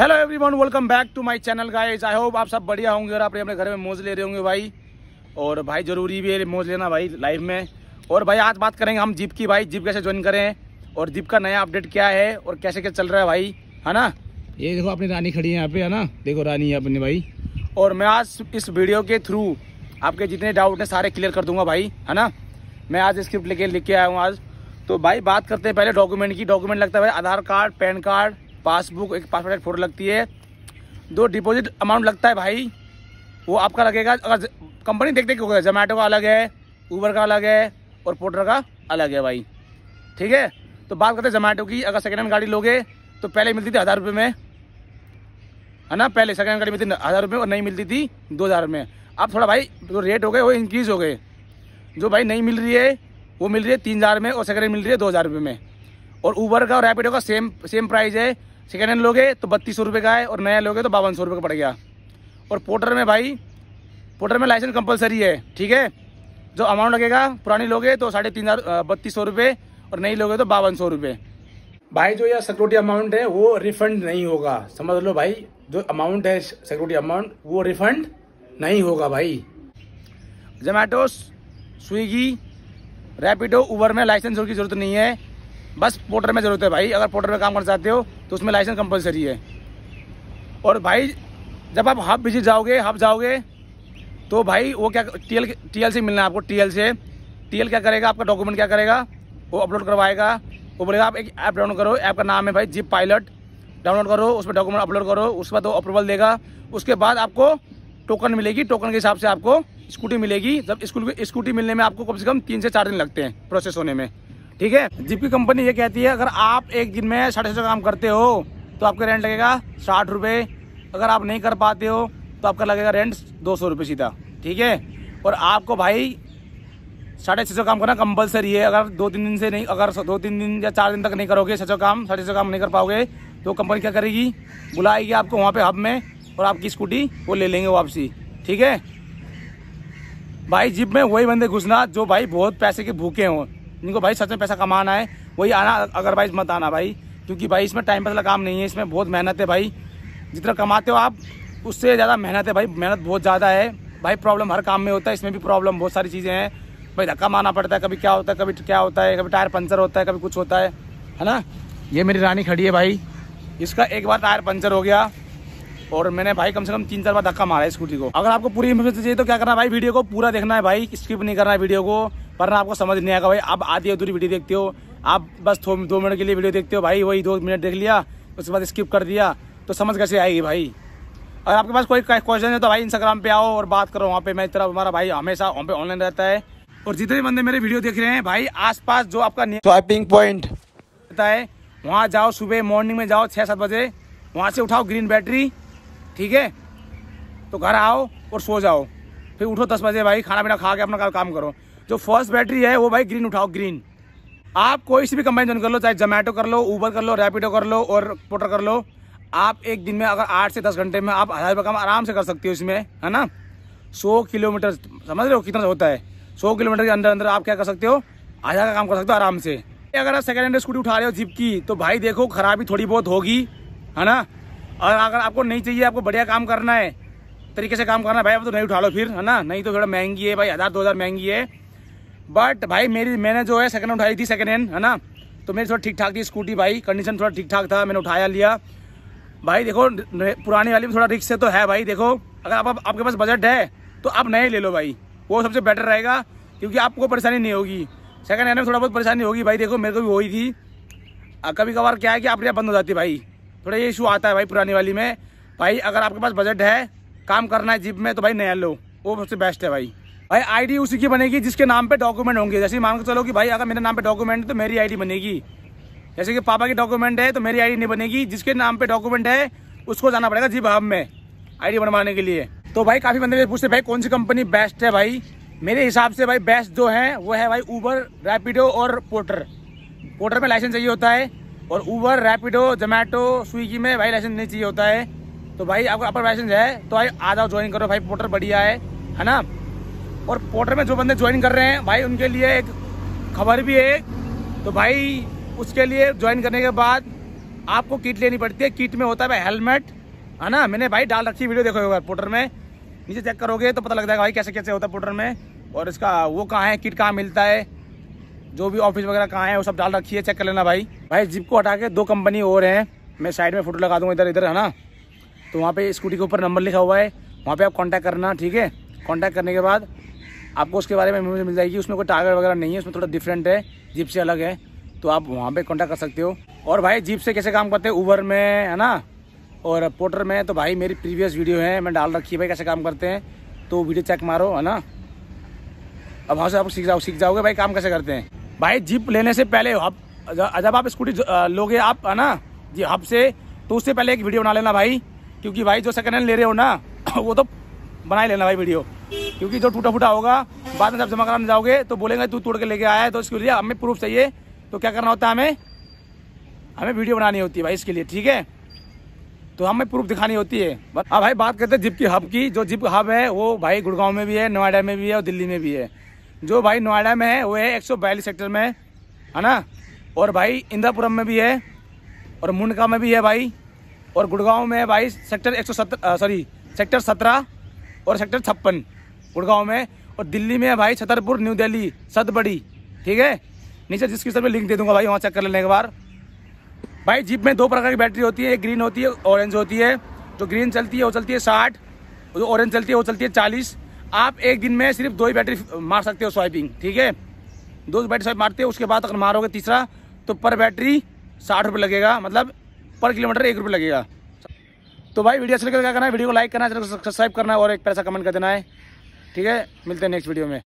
hello everyone welcome back to my channel guys I hope आप सब बढ़िया होंगे और आप अपने घर में मौज ले रहे होंगे भाई और भाई ज़रूरी भी है मौज लेना भाई लाइफ में और भाई आज बात करेंगे हम जिप की भाई जिप कैसे ज्वाइन करें और जिप का नया अपडेट क्या है और कैसे कैसे चल रहा है भाई है ना ये देखो अपनी रानी खड़ी है यहाँ पे है ना देखो रानी है अपनी भाई और मैं आज इस वीडियो के थ्रू आपके जितने डाउट हैं सारे क्लियर कर दूंगा भाई है ना मैं आज स्क्रिप्ट लेके लिख के आया हूँ आज तो भाई बात करते हैं पहले डॉक्यूमेंट की डॉक्यूमेंट लगता है भाई Aadhaar card pan card passbook एक पासपोर्ट फोटो लगती है दो डिपॉजिट अमाउंट लगता है भाई वो आपका लगेगा अगर कंपनी देखते देख जोमेटो का अलग है ऊबर का अलग है और पोर्टर का अलग है भाई ठीक है तो बात करते हैं जोमेटो की अगर सेकेंड हैंड गाड़ी लोगे तो पहले मिलती थी हज़ार रुपये में है ना पहले सेकेंड हैंड गाड़ी मिलती हज़ार रुपये और नहीं मिलती थी दो हज़ार में अब थोड़ा भाई जो रेट हो गए वो इंक्रीज़ हो गए जो भाई नहीं मिल रही है वो मिल रही है तीन हज़ार में और सेकेंड मिल रही है दो हज़ार रुपये में और ऊबर का और रैपिडो का सेम सेम प्राइस है सेकेंड हैंड लोगे तो बत्तीस सौ का है और नया लोगे तो बावन सौ का पड़ गया और पोर्टर में भाई पोर्टर में लाइसेंस कंपलसरी है ठीक है जो अमाउंट लगेगा पुरानी लोगे तो साढ़े तीन हज़ार बत्तीस सौ रुपये और नई लोगे तो बावन सौ रुपये भाई जो यह सिक्योरिटी अमाउंट है वो रिफंड नहीं होगा समझ लो भाई जो अमाउंट है सिक्योरिटी अमाउंट वो रिफंड नहीं होगा भाई जोमेटो स्विगी रैपिडो उबर में लाइसेंस की जरूरत नहीं है बस पोर्टर में ज़रूरत है भाई अगर पोर्टर में काम करना चाहते हो तो उसमें लाइसेंस कंपलसरी है और भाई जब आप हब विजिट जाओगे हब जाओगे तो भाई वो क्या टीएल टीएल से मिलना है आपको टीएल से टीएल क्या करेगा आपका डॉक्यूमेंट क्या करेगा वो अपलोड करवाएगा वो बोलेगा आप एक ऐप डाउनलोड करो ऐप का नाम है भाई जिप पायलट डाउनलोड करो उसमें डॉक्यूमेंट अपलोड करो उसके बाद वो अप्रूवल देगा उसके बाद आपको टोकन मिलेगी टोकन के हिसाब से आपको स्कूटी मिलेगी जब स्कूल स्कूटी मिलने में आपको कम से कम तीन से चार दिन लगते हैं प्रोसेस होने में ठीक है जिपकी कंपनी ये कहती है अगर आप एक दिन में साढ़े सौ काम करते हो तो आपका रेंट लगेगा साठ रुपये अगर आप नहीं कर पाते हो तो आपका लगेगा रेंट दो सौ रुपये सीधा ठीक है और आपको भाई साढ़े छः सौ काम करना कंपलसरी है अगर दो तीन दिन से नहीं अगर दो तीन दिन या चार दिन तक नहीं करोगे छः सौ काम साढ़े सौ काम नहीं कर पाओगे तो कंपनी क्या करेगी बुलाएगी आपको वहाँ पे हब में और आपकी स्कूटी वो ले लेंगे वापसी ठीक है भाई जिप में वही बंदे घुसना जो भाई बहुत पैसे के भूखे हों जिनको भाई सच में पैसा कमाना है वही आना अदरवाइज मत आना भाई क्योंकि भाई इसमें टाइम पास काम नहीं है इसमें बहुत मेहनत है भाई जितना कमाते हो आप उससे ज़्यादा मेहनत है भाई मेहनत बहुत ज़्यादा है भाई प्रॉब्लम हर काम में होता है इसमें भी प्रॉब्लम बहुत सारी चीज़ें हैं भाई धक्का मारना पड़ता है कभी क्या होता है कभी क्या होता है कभी टायर पंचर होता है कभी कुछ होता है है ना ये मेरी रानी खड़ी है भाई इसका एक बार टायर पंचर हो गया और मैंने भाई कम से कम तीन चार बार धक्का मारा है स्कूटी को अगर आपको पूरी इन्फॉर्मेशन चाहिए तो क्या करना है भाई वीडियो को पूरा देखना है भाई स्किप नहीं करना है वीडियो को वरना आपको समझ नहीं आएगा भाई आप आधी अधूरी वीडियो देखते हो आप बस दो मिनट के लिए वीडियो देखते हो भाई वही दो मिनट देख लिया उसके बाद स्किप कर दिया तो समझ कैसे आएगी भाई अगर आपके पास कोई क्वेश्चन है तो भाई इंस्टाग्राम पे आओ और बात करो वहाँ पे मैं तरफ हमारा भाई हमेशा वहाँ पे ऑनलाइन रहता है और जितने बंदे मेरे वीडियो देख रहे हैं भाई आसपास जो आपका स्वाइपिंग पॉइंट रहता है वहाँ जाओ सुबह मॉर्निंग में जाओ छः सात बजे वहाँ से उठाओ ग्रीन बैटरी ठीक है तो घर आओ और सो जाओ फिर उठो दस बजे भाई खाना पीना खा के अपना काम करो जो फर्स्ट बैटरी है वो भाई ग्रीन उठाओ ग्रीन आप कोई सी भी कंपनी ज्वाइन कर लो चाहे जोमेटो कर लो ऊबर कर लो रैपिडो कर लो और पोटर कर लो आप एक दिन में अगर आठ से दस घंटे में आप हज़ार रुपये काम आराम से कर सकते हो इसमें है ना सौ किलोमीटर समझ रहे हो कितना होता है सौ किलोमीटर के अंदर अंदर आप क्या कर सकते हो हज़ार का काम कर सकते हो आराम से अगर आप सेकेंड हैंड स्कूटी उठा रहे हो जिप की तो भाई देखो खराबी थोड़ी बहुत होगी है ना और अगर आपको नहीं चाहिए आपको बढ़िया काम करना है तरीके से काम करना है भाई आप तो नहीं उठा लो फिर है ना नहीं तो थोड़ा महंगी है भाई हज़ार दो हज़ार महंगी है बट भाई मेरी मैंने जो है सेकंड उठाई थी सेकंड हैंड है ना तो मेरी थोड़ा ठीक ठाक थी स्कूटी भाई कंडीशन थोड़ा ठीक ठाक था मैंने उठाया लिया भाई देखो पुरानी वाली में थोड़ा रिक्स है तो है भाई देखो अगर आप, आपके पास बजट है तो आप नए ले लो भाई वो सबसे बेटर रहेगा क्योंकि आपको परेशानी नहीं होगी सेकंड हैंड में थोड़ा बहुत परेशानी होगी भाई देखो मेरे को भी वही थी कभी कभार क्या है कि आप बंद हो जाती भाई थोड़ा ये इशू आता है भाई पुरानी वाली में भाई अगर आपके पास बजट है काम करना है जीप में तो भाई नया लो वो सबसे बेस्ट है भाई भाई आईडी उसी की बनेगी जिसके नाम पे डॉक्यूमेंट होंगे जैसे मान के चलो कि भाई अगर मेरे नाम पे डॉक्यूमेंट है तो मेरी आईडी बनेगी जैसे कि पापा की डॉक्यूमेंट है तो मेरी आईडी नहीं बनेगी जिसके नाम पे डॉक्यूमेंट है उसको जाना पड़ेगा जी भाव में आईडी बनवाने के लिए तो भाई काफी बंदे पूछते भाई कौन सी कंपनी बेस्ट है भाई मेरे हिसाब से भाई बेस्ट जो है वो है भाई ऊबर रैपिडो और पोर्टर पोर्टर में लाइसेंस चाहिए होता है और ऊबर रैपिडो जोमेटो स्विगी में भाई लाइसेंस नहीं चाहिए होता है तो भाई आपका अपर लाइसेंस है तो भाई आ जाओ ज्वाइन करो भाई पोर्टर बढ़िया है है ना और पोर्टर में जो बंदे ज्वाइन कर रहे हैं भाई उनके लिए एक खबर भी है तो भाई उसके लिए ज्वाइन करने के बाद आपको किट लेनी पड़ती है किट में होता है भाई हेलमेट है ना मैंने भाई डाल रखी वीडियो देखो होगा पोर्टर में नीचे चेक करोगे तो पता लगता है भाई कैसे कैसे होता है पोर्टर में और इसका वो कहाँ है किट कहाँ मिलता है जो भी ऑफिस वगैरह कहाँ है वो सब डाल रखी है चेक कर लेना भाई भाई जिप को हटा के दो कंपनी और हैं मैं साइड में फ़ोटो लगा दूँगा इधर इधर है ना तो वहाँ पर स्कूटी के ऊपर नंबर लिखा हुआ है वहाँ पर आप कॉन्टैक्ट करना ठीक है कॉन्टैक्ट करने के बाद आपको उसके बारे में इन्फॉर्मेशन मिल जाएगी उसमें कोई टारगेट वगैरह नहीं है उसमें थोड़ा डिफरेंट है जीप से अलग है तो आप वहाँ पर कॉन्टैक्ट कर सकते हो और भाई जीप से कैसे काम करते हैं उबर में है ना और पोर्टर में तो भाई मेरी प्रीवियस वीडियो है मैं डाल रखी है भाई कैसे काम करते हैं तो वीडियो चेक मारो है ना अब वहाँ से आप सीख जाओ सीख जाओगे भाई काम कैसे करते हैं भाई जीप लेने से पहले आप जब आप स्कूटी लोगे आप है ना जी हब से तो उससे पहले एक वीडियो बना लेना भाई क्योंकि भाई जो सेकेंड हैंड ले रहे हो ना वो तो बना ही लेना भाई वीडियो क्योंकि जो टूटा फूटा होगा बाद में जब जमा कराने जाओगे तो बोलेंगे तू तोड़ के लेके आया है तो इसके लिए हमें प्रूफ चाहिए तो क्या करना होता है हमें हमें वीडियो बनानी होती है भाई इसके लिए ठीक है तो हमें प्रूफ दिखानी होती है अब भाई बात करते हैं जिप की हब की जो जिप हब है वो भाई गुड़गांव में भी है नोएडा में भी है और दिल्ली में भी है जो भाई नोएडा में है वो है एक सेक्टर में है ना और भाई इंदापुरम में भी है और मुंडका में भी है भाई और गुड़गांव में है भाई सेक्टर एक सॉरी सेक्टर सत्रह और सेक्टर छप्पन गुड़गांव में और दिल्ली में है भाई छतरपुर न्यू दिल्ली सतबड़ी ठीक है नीचे जिसकी सर में लिंक दे दूंगा भाई वहाँ चेक कर लेने के बाद भाई जीप में दो प्रकार की बैटरी होती है एक ग्रीन होती है ऑरेंज होती है जो ग्रीन चलती है वो चलती है साठ जो ऑरेंज चलती है वो चलती है चालीस आप एक दिन में सिर्फ दो ही बैटरी मार सकते हो स्वाइपिंग ठीक है दो बैटरी स्वाइप मारते हो उसके बाद अगर मारोगे तीसरा तो पर बैटरी साठ रुपये लगेगा मतलब पर किलोमीटर एक रुपये लगेगा तो भाई वीडियो अच्छा लगे तो क्या करना है वीडियो को लाइक करना है सब्सक्राइब करना है और एक पैसा कमेंट कर देना है ठीक है मिलते हैं नेक्स्ट वीडियो में